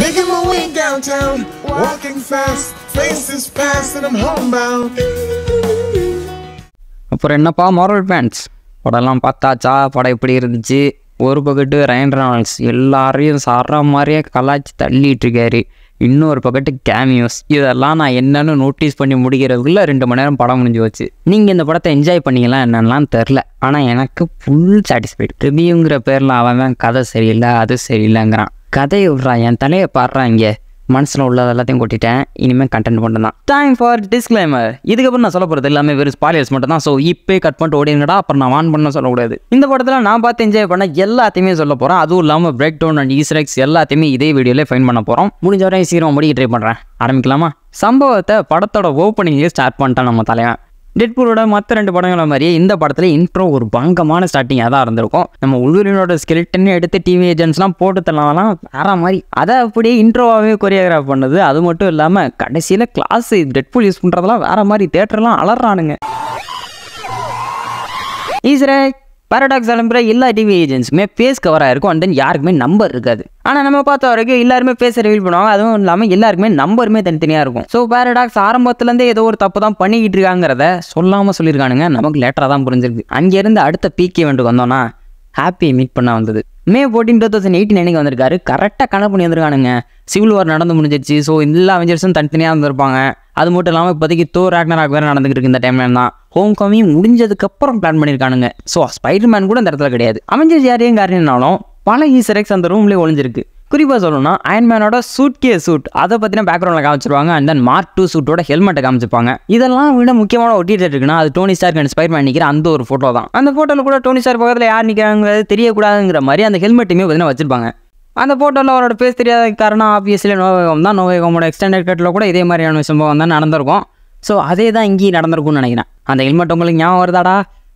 Making my way downtown, walking fast, faces past and I'm homebound. அப்புறம் என்னப்பா moral pants படம்லாம் பார்த்தாச்சா படம் எப்படி இருந்துச்சு ஒரு பக்கெட்டு ரயன் ரெனால்ட்ஸ் எல்லாரையும் சார மாதிரியே கலாய்ச்சி தள்ளிட்டு இருக்காரு இன்னொரு பக்கெட்டு கேமியோஸ் இதெல்லாம் நான் என்னென்னு நோட்டீஸ் பண்ணி முடிக்கிறதுக்குள்ளே ரெண்டு மணி நேரம் படம் முடிஞ்சு வச்சு நீங்கள் இந்த படத்தை என்ஜாய் பண்ணிக்கலாம் என்னென்னலாம் தெரில ஆனால் எனக்கு ஃபுல் சாட்டிஸ்ஃபைட் ரிவியூங்கிற பேரில் அவன் கதை சரியில்லை அது சரியில்லைங்கிறான் கதையை விடுறான் என் தலையை பாடுறான் இங்கே மனசில் உள்ளது எல்லாத்தையும் கொட்டிட்டேன் இனிமேல் கண்டென்ட் மட்டும் தான் டைம் ஃபார் டிஸ்க்ளைமர் இதுக்கப்புறம் நான் சொல்ல போகிறது எல்லாமே வெறும் ஸ்பாலியர்ஸ் மட்டும் தான் ஸோ இப்போ கட் பண்ணிட்டு ஓடிங்கடா அப்புறம் நான் வான் பண்ண சொல்லக்கூடாது இந்த படத்தில் நான் பார்த்து என்ஜாய் பண்ண எல்லாத்தையுமே சொல்ல போகிறேன் அதுவும் இல்லாமல் பிரேக் டவுன் அண்ட் ஈஸ்ரெக்ஸ் எல்லாத்தையுமே இதே வீடியோவில் ஃபைன் பண்ண போகிறோம் முடிஞ்ச வரையும் சீக்கிரம் முடிக்க ட்ரை பண்ணுறேன் ஆரம்பிக்கலாமா சம்பவத்தை படத்தோட ஓப்பனிங்லேயே ஸ்டார்ட் பண்ணிட்டேன் நம்ம தலைவன் டெட்பூலோட மற்ற ரெண்டு படங்கள மாதிரியே இந்த படத்தில் இன்ட்ரோ ஒரு பங்கமான ஸ்டார்டிங்காக தான் இருந்திருக்கும் நம்ம உள்ளூரினோட ஸ்கெலிட்டன் எடுத்து டிவி ஏஜென்ட்ஸ்லாம் போட்டு தரலாம் வேற மாதிரி அதை அப்படியே இன்ட்ரோவாகவே கொரியோகிராஃப் பண்ணுது அது மட்டும் இல்லாமல் கடைசியில் கிளாஸ் டெட்பூல் யூஸ் பண்ணுறதெல்லாம் வேற மாதிரி தேட்டர்லாம் அலறானுங்க ஈஸ்ரே பேரடாக்ஸ் அலும்புற எல்லா டிவி ஏஜென்ட்ஸுமே ஃபேஸ் கவராக இருக்கும் அண்ட் தென் யாருக்குமே நம்பர் இருக்காது ஆனால் நம்ம பார்த்த வரைக்கும் எல்லாருமே ஃபேஸ் ரிவீல் பண்ணுவாங்க அதுவும் இல்லாமல் எல்லாருக்குமே நம்பருமே தனித்தனியாக இருக்கும் ஸோ பேரடாக்ஸ் ஆரம்பத்துலேருந்தே ஏதோ ஒரு தப்பு தான் பண்ணிக்கிட்டு இருக்காங்கிறத சொல்லாமல் சொல்லியிருக்கானுங்க நமக்கு லேட்டராக தான் புரிஞ்சிருக்கு அங்கேருந்து அடுத்த பீக் ஈவெண்ட்டுக்கு வந்தோன்னா ஹாப்பியை மீட் பண்ண வந்தது May fourteen two thousand eighteen அன்னைக்கு வந்திருக்காரு கரெக்டாக கணக்கு பண்ணி வந்திருக்கானுங்க சிவில் வார் நடந்து முடிஞ்சிருச்சு ஸோ எல்லா அவஞ்சர்ஸும் தனித்தனியாக வந்திருப்பாங்க அது மட்டும் இல்லாமல் இப்போதைக்கு தோ ராக்னராக் வேறு நடந்துகிட்டு இருக்கு இந்த டைம்ல தான் ஹோம் கமிங் முடிஞ்சதுக்கப்புறம் பிளான் பண்ணியிருக்கானுங்க ஸோ ஸ்பைடர்மேன் கூட இந்த இடத்துல கிடையாது அமைஞ்சர்ஸ் யாரையும் காரணம்னாலும் பல ஈசரேக்ஸ் அந்த ரூம்லேயே ஒழிஞ்சிருக்கு குறிப்பாக சொல்லணும்னா அயன்மேனோட சூட் கே சூட் அதை பற்றின பேக்ரவுண்டில் காமிச்சிருவாங்க அண்ட் தென் மார்க் டூ சூட்டோட ஹெல்மெட்டை காமிச்சிருப்பாங்க இதெல்லாம் விட முக்கியமான ஒட்டிட்டு இருக்குன்னா அது டோனி ஸ்டார்க் அண்ட் ஸ்பைட்மேன் நிற்கிற அந்த ஒரு ஃபோட்டோ தான் அந்த ஃபோட்டோவில் கூட டோனி ஸ்டார் பக்கத்தில் யார் நிற்கிறாங்க தெரியக்கூடாதுங்கிற மாதிரி அந்த ஹெல்மெட்டுமே பார்த்தீங்கன்னா வச்சிருப்பாங்க அந்த ஃபோட்டோவில் அவரோட பேச தெரியாத காரணம் ஆப்வியஸ்லி நோவேகம் தான் நோவேகமோட எக்ஸ்டெண்டட் கட்டில் கூட இதே மாதிரியான சம்பவம் தான் நடந்திருக்கும் ஸோ அதே தான் இங்கேயும் நடந்திருக்கும்னு நினைக்கிறேன் அந்த ஹெல்மெட் உங்களுக்கு ஞாபகம் வருதாடா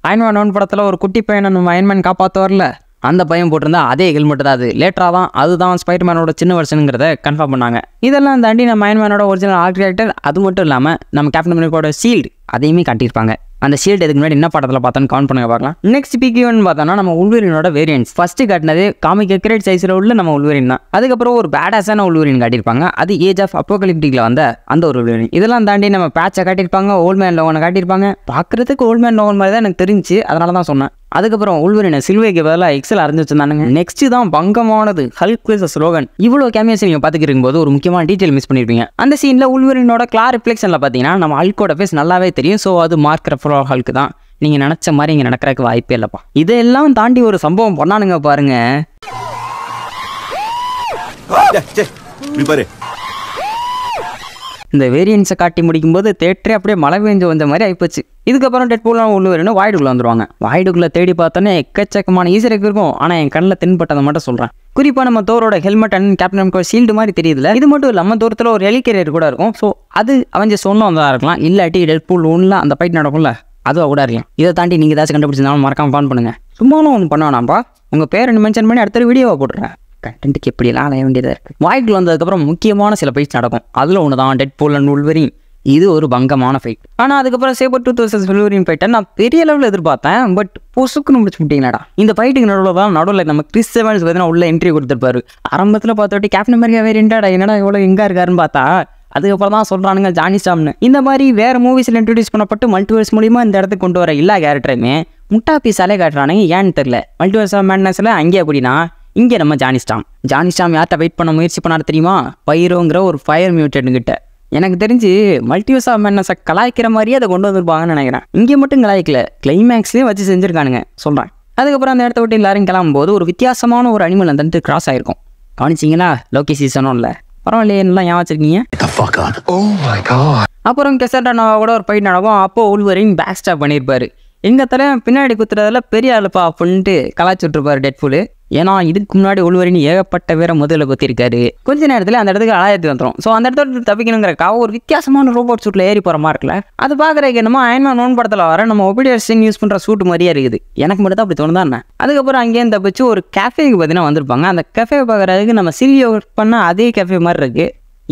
அயன்மேன் ஒன் படத்தில் ஒரு குட்டி பையனை நம்ம அயன்மேன் காப்பாற்ற வரல அந்த பையன் போட்டிருந்தா அதே ஹெல்மெட் தான் அது லேட்டராக தான் அதுதான் ஸ்பைடர்மேனோட சின்ன வருஷனுங்கிறத கன்ஃபார்ம் பண்ணாங்க இதெல்லாம் தாண்டி நம்ம அயன்மேனோட ஒரிஜினல் ஆர்ட் கேரக்டர் அது மட்டும் இல்லாமல் நம்ம கேப்டன் அமெரிக்காவோட சீல்டு அதையுமே காட்டியிருப்பாங்க அந்த ஷீல்டு இதுக்கு முன்னாடி என்ன படத்தில் பார்த்தோன்னு கவுண்ட் பண்ணுங்க பார்க்கலாம் நெக்ஸ்ட் பிக்யூன்னு பார்த்தோம்னா நம்ம உள்வரினோட வேரியன்ஸ் ஃபஸ்ட்டு காட்டினது காமிக் கிரேட் சைஸில் உள்ள நம்ம உள்வரின் தான் அதுக்கப்புறம் ஒரு பேடாஸான உள்வரின் காட்டியிருப்பாங்க அது ஏஜ் ஆஃப் அப்போகலிப்டிக்கில் வந்த அந்த ஒரு உள்வரின் இதெல்லாம் தாண்டி நம்ம பேட்சை காட்டியிருப்பாங்க ஓல்ட் மேன் லோகனை காட்டியிருப்பாங்க பார்க்குறதுக்கு ஓல்ட் மேன் லோகன் மாதிரி தான் எனக்கு தெரிஞ்சு அதனால தான் சொன்னேன் அதுக்கப்புறம் உள்வரின சில்வைக்கு பதிலாக எக்ஸல் அறிஞ்சு வச்சிருந்தானுங்க நெக்ஸ்ட் தான் பங்கமானது ஹல்க் ஸ்லோகன் ரோகன் இவ்வளோ கேமியாஸ் நீங்கள் பார்த்துக்கிருக்கும் போது ஒரு முக்கியமான டீட்டெயில் மிஸ் பண்ணிருப்பீங்க அந்த சீனில் உள்வரினோட கிளார் ரிஃப்ளெக்ஷனில் பார்த்தீங்கன்னா நம்ம ஹல்கோட ஃபேஸ் நல்லாவே தெரியும் ஸோ அது மார்க் ரெஃபரோ ஹல்க் தான் நீங்கள் நினச்ச மாதிரி இங்கே நடக்கிறக்கு வாய்ப்பே இல்லைப்பா இதெல்லாம் தாண்டி ஒரு சம்பவம் பண்ணானுங்க பாருங்க இந்த வேரியன்ஸை காட்டி முடிக்கும்போது தேட்டரே அப்படியே மழை பெஞ்சு வந்த மாதிரி ஆகிப்போச்சு இதுக்கப்புறம் பூலாம் ஒன்று வரணும் வாய்டுக்குள்ளே வந்துருவாங்க வாய்டுக்குள்ளே தேடி பார்த்தோன்னே எக்கச்சக்கமான ஈஸியாக இருக்கும் ஆனால் என் கண்ணில் தென்பட்டதை மட்டும் சொல்கிறேன் குறிப்பாக நம்ம தோரோட helmet and Captain America shield மாதிரி தெரியுதுல இது மட்டும் இல்லாமல் தூரத்தில் ஒரு ஹெலிகேரியர் கூட இருக்கும் ஸோ அது அவஞ்ச சொன்ன வந்ததாக இருக்கலாம் இல்லாட்டி டெட் பூல் ஒன்றில் அந்த பைட் நடக்கும்ல அதுவாக கூட இருக்கலாம் இதை தாண்டி நீங்கள் ஏதாச்சும் கண்டுபிடிச்சிருந்தாலும் மறக்காமல் ஃபோன் பண்ணுங்கள் சும்மாலும் ஒன்று பண்ணுவானாப்பா உங்கள் பேரை மென்ஷன் பண்ணி அடுத்த வீடியோவை போட்டுறேன் கண்டென்ட்டுக்கு எப்படியெல்லாம் அலைய வேண்டியதாக இருக்குது வாய்க்குள் வந்ததுக்கப்புறம் முக்கியமான சில ஃபைட்ஸ் நடக்கும் அதில் ஒன்று தான் டெட் போல் அண்ட் உள்வரின் இது ஒரு பங்கமான ஃபைட் ஆனால் அதுக்கப்புறம் சேபர் டூ தௌசண்ட் ஃபெல்வரின் ஃபைட்டை நான் பெரிய லெவலில் எதிர்பார்த்தேன் பட் பொசுக்குன்னு முடிச்சு விட்டீங்களாடா இந்த ஃபைட்டுக்கு நடுவில் தான் நடுவில் நம்ம கிறிஸ் செவன்ஸ் பார்த்தீங்கன்னா உள்ள என்ட்ரி கொடுத்துருப்பாரு ஆரம்பத்தில் பார்த்தோட்டி கேப்டன் அமெரிக்கா வேறு என்னடா என்னடா இவ்வளோ எங்கே இருக்காருன்னு பார்த்தா அதுக்கப்புறம் தான் சொல்கிறானுங்க ஜானி ஸ்டாம்னு இந்த மாதிரி வேறு மூவிஸில் இன்ட்ரடியூஸ் பண்ணப்பட்டு மல்டிவர்ஸ் மூலியமாக இந்த இடத்துக்கு கொண்டு வர எல்லா கேரக்டருமே முட்டா பீஸாலே காட்டுறானுங்க ஏன்னு தெரில மல்டிவர்ஸ் ஆஃப் மேட்னஸில் அங்கேயே அப்படின்னா இங்கே நம்ம ஜானிஸ்டாம் ஜானிஸ்டாம் யார்கிட்ட வெயிட் பண்ண முயற்சி பண்ணார் தெரியுமா பயிரோங்கிற ஒரு ஃபயர் கிட்ட எனக்கு தெரிஞ்சு மல்டிவர்ஸ் ஆஃப் கலாய்க்கிற மாதிரியே அதை கொண்டு வந்திருப்பாங்கன்னு நினைக்கிறேன் இங்கே மட்டும் கலாய்க்கல கிளைமேக்ஸ்லேயே வச்சு செஞ்சுருக்கானுங்க சொல்கிறேன் அதுக்கப்புறம் அந்த இடத்த விட்டு எல்லாரும் கிளம்பும் போது ஒரு வித்தியாசமான ஒரு அனிமல் அந்த கிராஸ் ஆயிருக்கும் கவனிச்சிங்களா லோகே சீசனும் இல்லை பரவாயில்லையே நல்லா ஞாபகம் வச்சிருக்கீங்க oh அப்புறம் கெசட்டானாவை கூட ஒரு பயிர் நடக்கும் அப்போ உள்வரையும் பேக் ஸ்டாப் பண்ணியிருப்பாரு எங்கத்தில் பின்னாடி குத்துறதுல பெரிய அழுப்பா அப்படின்ட்டு டெட் டெட்ஃபுல்லு ஏன்னா இதுக்கு முன்னாடி ஒழுவரின் ஏகப்பட்ட பேரை முதல்ல கொத்திருக்காரு கொஞ்ச நேரத்தில் அந்த இடத்துக்கு அலாயத்து வந்துடும் ஸோ அந்த இடத்துல தப்பிக்கணுங்கிறக்காக ஒரு வித்தியாசமான ரோபோட் சூட்டில் ஏறி போகிற மாதிரி இருக்குல்ல அது பார்க்குறதுக்கு என்னமோ அயன்மா நோன் படத்தில் வர நம்ம ஒபிடியர் சிங் யூஸ் பண்ணுற சூட் மாதிரியே இருக்குது எனக்கு மட்டும் தான் அப்படி தோணுதா என்ன அதுக்கப்புறம் அங்கேயும் தப்பிச்சு ஒரு கேஃபேக்கு பார்த்தீங்கன்னா வந்திருப்பாங்க அந்த கேஃபே பார்க்குறதுக்கு நம்ம சில்வியோ ஒர்க் பண்ண அதே கேஃபே மாதிரி இருக்குது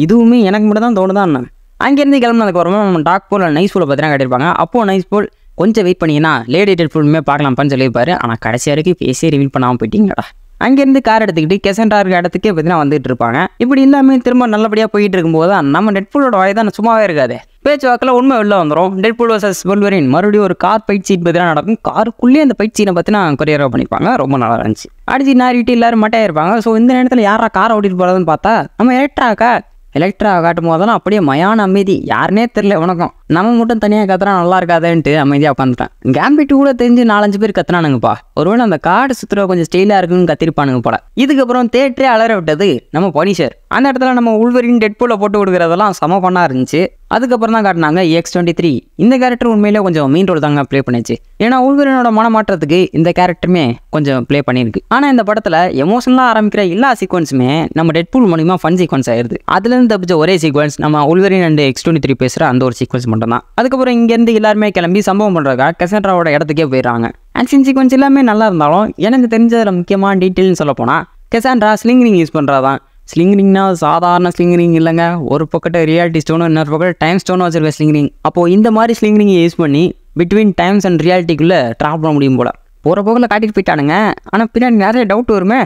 இதுவுமே எனக்கு மட்டும் தான் தோணுதான் என்ன அங்கேருந்து கிளம்புனதுக்கு அப்புறமா நம்ம டாக் போல் நைஸ் போல் பார்த்தீங்கன்னா கட்டியிருப்பாங்க அப்போது நைஸ் போல் கொஞ்சம் வெயிட் பண்ணிங்கன்னா லேட் எடிட் ஃபிலிமே பார்க்கலாம்ப்பான்னு சொல்லியிருப்பாரு ஆனால் கடைசி வரைக்கும் பேசியே ரிவீல் பண்ணாமல் போயிட்டீங்கடா அங்கேருந்து கார் எடுத்துக்கிட்டு கெசன்டா இருக்கிற இடத்துக்கே பார்த்தீங்கன்னா வந்துட்டு இருப்பாங்க இப்படி இல்லாமல் திரும்ப நல்லபடியாக போயிட்டு இருக்கும்போது நம்ம நெட்ஃபுல்லோட வாய் தான் சும்மாவே இருக்காது பேச்சுவாக்கில் உண்மை வெளில வந்துடும் நெட்ஃபுல் வர்சஸ் வெல்வரின் மறுபடியும் ஒரு கார் பயிற்சி பற்றினா பார்த்தீங்கன்னா நடக்கும் காருக்குள்ளேயே அந்த பயிற்சியை பார்த்தீங்கன்னா கொரியராக பண்ணிப்பாங்க ரொம்ப நல்லா இருந்துச்சு அடிச்சு நாரிட்டு எல்லாரும் மட்டையாக இருப்பாங்க ஸோ இந்த நேரத்தில் யாரா கார் ஓட்டிட்டு போகிறதுன்னு பார்த்தா நம்ம எலக்ட்ராக்கா எலக்ட்ரா காட்டும் போதெல்லாம் அப்படியே மயான அமைதி யாருனே தெரில உனக்கும் நம்ம மட்டும் தனியாக கத்துறா நல்லா இருக்காதேன்ட்டு அமைதியாக உட்காந்துட்டேன் கேம்பிட்டு கூட தெரிஞ்சு நாலஞ்சு பேர் கத்துனானுங்கப்பா ஒருவேளை அந்த காடு சுற்றுலா கொஞ்சம் ஸ்டெயிலாக இருக்குன்னு கத்திருப்பானுங்க போல இதுக்கப்புறம் தேட்டரே அலற விட்டது நம்ம பனிஷர் அந்த இடத்துல நம்ம உள்வரின் டெட் டெட்பூலில் போட்டு கொடுக்குறதெல்லாம் சம பண்ணா இருந்துச்சு அதுக்கப்புறம் தான் காட்டினாங்க எக்ஸ் டுவெண்ட்டி த்ரீ இந்த கேரக்டர் உண்மையிலே கொஞ்சம் மெயின் ரோல் தாங்க ப்ளே பண்ணிச்சு ஏன்னா உள்வரினோட மனமாற்றத்துக்கு இந்த கேரக்டருமே கொஞ்சம் ப்ளே பண்ணியிருக்கு ஆனால் இந்த படத்தில் எமோஷனலாக ஆரம்பிக்கிற எல்லா சீக்வன்ஸுமே நம்ம பூல் மூலியமாக ஃபன் சீக்வன்ஸ் ஆயிருது அதுலேருந்து தப்பிச்ச ஒரே சீக்வன்ஸ் நம்ம Wolverine and X twenty three பேசுகிற அந்த ஒரு சீக்வன்ஸ் மட்டும் தான் அதுக்கப்புறம் இங்கேருந்து எல்லாருமே கிளம்பி சம்பவம் பண்ணுறக்கா கெசன்ட்ராவோட இடத்துக்கே போயிடுறாங்க ஆக்ஷன் சீக்வன்ஸ் எல்லாமே நல்லா இருந்தாலும் எனக்கு தெரிஞ்சதில் முக்கியமான டீட்டெயில்னு சொல்ல போனால் கெசான்ட்ரா ஸ்லிங்கிங் யூஸ் பண்ணுறதான் ஸ்லிங் சாதாரண ஸ்லிங் ரிங் இல்லைங்க ஒரு பக்கத்தை ரியாலிட்டி ஸ்டோனும் இன்னொரு பக்கத்தில் டைம் ஸ்டோனும் வச்சுருக்க ஸ்லிங் ரிங் அப்போது இந்த மாதிரி ஸ்லிங் யூஸ் பண்ணி பிட்வீன் டைம்ஸ் அண்ட் ரியாலிட்டிக்குள்ளே ட்ராப் பண்ண முடியும் போல் போகிற பக்கத்தில் காட்டிகிட்டு போயிட்டானுங்க ஆனால் பின்னாடி நிறைய டவுட் வருமே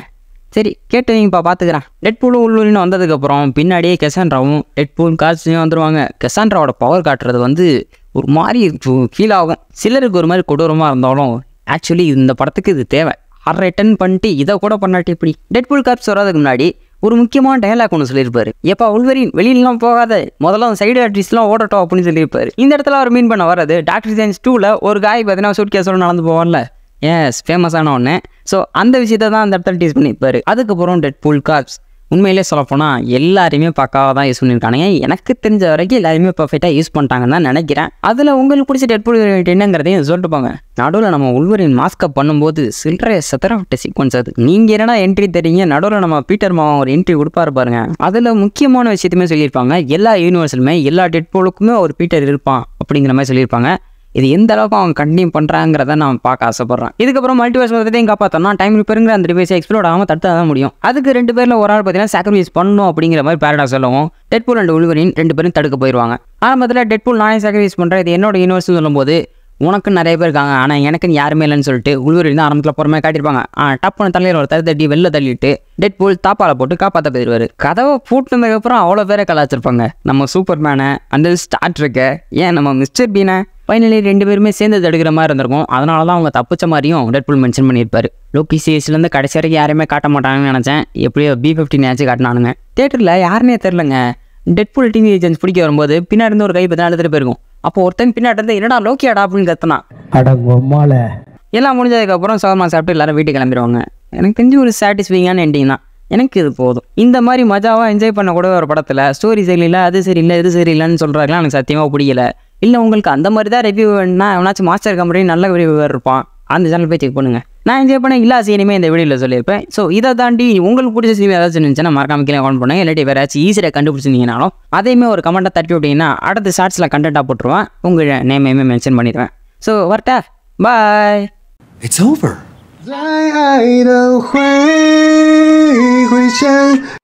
சரி கேட்டு நீங்கப்பா பார்த்துக்கிறேன் டெட் பூலும் உள்ளூரில் வந்ததுக்கப்புறம் பின்னாடியே கெசான்ட்ராவும் டெட் பூல் காசுலையும் வந்துடுவாங்க கெசான்ட்ராவோட பவர் காட்டுறது வந்து ஒரு மாதிரி ஃபீலாகும் சிலருக்கு ஒரு மாதிரி கொடூரமாக இருந்தாலும் ஆக்சுவலி இந்த படத்துக்கு இது தேவை அரை ரிட்டன் பண்ணிட்டு இதை கூட பண்ணாட்டி இப்படி டெட் பூல் காப்ஸ் வராதுக்கு முன்னாடி ஒரு முக்கியமான டயலாக் ஒன்று சொல்லியிருப்பாரு எப்போ உள்வரின் வெளியிலாம் போகாத முதல்ல சைடு ஆர்டிஸ்ட்லாம் ஓடட்டும் அப்படின்னு சொல்லியிருப்பாரு இந்த இடத்துல அவர் மீன் பண்ண வராது டாக்டர் சயின்ஸ் டூவில் ஒரு காய் பார்த்தீங்கன்னா சூட் கேஸோட நடந்து போவார்ல எஸ் ஃபேமஸான ஒன்று ஸோ அந்த விஷயத்த தான் அந்த இடத்துல டீஸ் பண்ணியிருப்பாரு அதுக்கப்புறம் டெட் பூல் கார்ப்ஸ் உண்மையிலே சொல்லப்போனால் எல்லாருமே பக்காவாக தான் யூஸ் பண்ணியிருக்கானுங்க எனக்கு தெரிஞ்ச வரைக்கும் எல்லாருமே பர்ஃபெக்டாக யூஸ் பண்ணிட்டாங்கன்னு தான் நினைக்கிறேன் அதில் உங்களுக்கு பிடிச்ச டெட்புல் என்னங்கிறதையும் சொல்லிட்டு போங்க நடுவில் நம்ம உள்வரின் மாஸ்கப் பண்ணும்போது சில்லறைய சத்தர சீக்வன்ஸ் அது நீங்கள் என்னடா என்ட்ரி தெரியுங்க நடுவில் நம்ம பீட்டர் மாவன் ஒரு என்ட்ரி கொடுப்பாரு பாருங்க அதில் முக்கியமான விஷயத்தையுமே சொல்லியிருப்பாங்க எல்லா யூனிவர்ஸ்லுமே எல்லா டெட்போலுக்குமே ஒரு பீட்டர் இருப்பான் அப்படிங்கிற மாதிரி சொல்லியிருப்பாங்க இது எந்த அளவுக்கு அவங்க கண்டினியூ பண்ணுறாங்கிறத நான் பார்க்க ஆசைப்படுறேன் இதுக்கப்புறம் மல்டிவர்ஸ் வரதையும் காப்பாற்றோம்னா டைம் ரிப்பேருங்கிற அந்த டிவைஸை எக்ஸ்ப்ளோர் ஆகாமல் தடுத்தா தான் முடியும் அதுக்கு ரெண்டு பேரில் ஒரு ஆள் பார்த்தீங்கன்னா சாக்ரிஃபைஸ் பண்ணணும் அப்படிங்கிற மாதிரி பேரடாக்ஸ் சொல்லுவோம் டெட்பூல் அண்ட் உள்வரின் ரெண்டு பேரும் தடுக்க போயிடுவாங்க ஆரம்பத்தில் டெட்பூல் நானே சாக்ரிஃபைஸ் பண்ணுறேன் இது என்னோட யூனிவர்ஸ்னு சொல்லும்போது உனக்கு நிறைய பேர் இருக்காங்க ஆனால் எனக்குன்னு யாருமே இல்லைன்னு சொல்லிட்டு உள்வரில் தான் ஆரம்பத்தில் பொறுமையாக மாதிரி காட்டியிருப்பாங்க டப்புன்னு தலையில் ஒரு தடு தட்டி வெளில தள்ளிட்டு டெட் பூல் தாப்பால் போட்டு காப்பாற்ற போயிடுவார் கதவை பூட்டினதுக்கப்புறம் அவ்வளோ பேரை கலாச்சிருப்பாங்க நம்ம சூப்பர் மேனை அந்த ஸ்டார்ட் இருக்க ஏன் நம்ம மிஸ்டர் பீனை ஃபைனலி ரெண்டு பேருமே சேர்ந்து தடுக்கிற மாதிரி இருந்திருக்கும் அதனால தான் அவங்க தப்பிச்ச மாதிரியும் டெட்புல் மென்ஷன் பண்ணியிருப்பாரு லோக்கி சீரீஸ்லேருந்து கடைசி வரைக்கும் யாருமே காட்ட மாட்டாங்கன்னு நினச்சேன் எப்படியோ பி ஃபிஃப்டி நேச்சு காட்டினானுங்க தேட்டரில் யாருனே தெரிலங்க டெட்புல் டிவி ஏஜென்ஸ் பிடிக்க வரும்போது பின்னாடி இருந்து ஒரு கை பற்றி எழுதிட்டு போயிருக்கும் அப்போ ஒருத்தன் பின்னாடி இருந்து என்னடா லோக்கியாடா அப்படின்னு கத்தனா எல்லாம் முடிஞ்சதுக்கப்புறம் சோகமாக சாப்பிட்டு எல்லாரும் வீட்டுக்கு கிளம்பிடுவாங்க எனக்கு தெரிஞ்சு ஒரு சாட்டிஸ்ஃபைங்கான எண்டிங் தான் எனக்கு இது போதும் இந்த மாதிரி மஜாவாக என்ஜாய் பண்ண கூட ஒரு படத்தில் ஸ்டோரி சரியில்லை அது சரியில்லை இது சரியில்லைன்னு சொல்கிறாங்களாம் எனக்கு சத்தியமாக பிடிக்கல இல்லை உங்களுக்கு அந்த மாதிரி தான் ரிவ்யூ வேணும்னா எவனாச்சும் மாஸ்டர் கம்பெனி நல்ல ரிவ்யூவர் இருப்பான் அந்த சேனல் போய் செக் பண்ணுங்கள் நான் என்ஜாய் பண்ண எல்லா சீனியுமே இந்த வீடியோவில் சொல்லியிருப்பேன் ஸோ இதை தாண்டி உங்களுக்கு பிடிச்ச சீன் ஏதாச்சும் இருந்துச்சுன்னா மறக்காம கீழே கமெண்ட் பண்ணுங்க இல்லாட்டி வேறு ஏதாச்சும் ஈஸியாக கண்டுபிடிச்சிருந்தீங்கனாலும் அதையுமே ஒரு கமெண்ட்டை தட்டி விட்டீங்கன்னா அடுத்த ஷார்ட்ஸில் கண்டென்ட்டாக போட்டுருவேன் உங்கள் நேமையுமே மென்ஷன் பண்ணிடுவேன் ஸோ வரட்டா பாய் It's over. 在爱的回回声。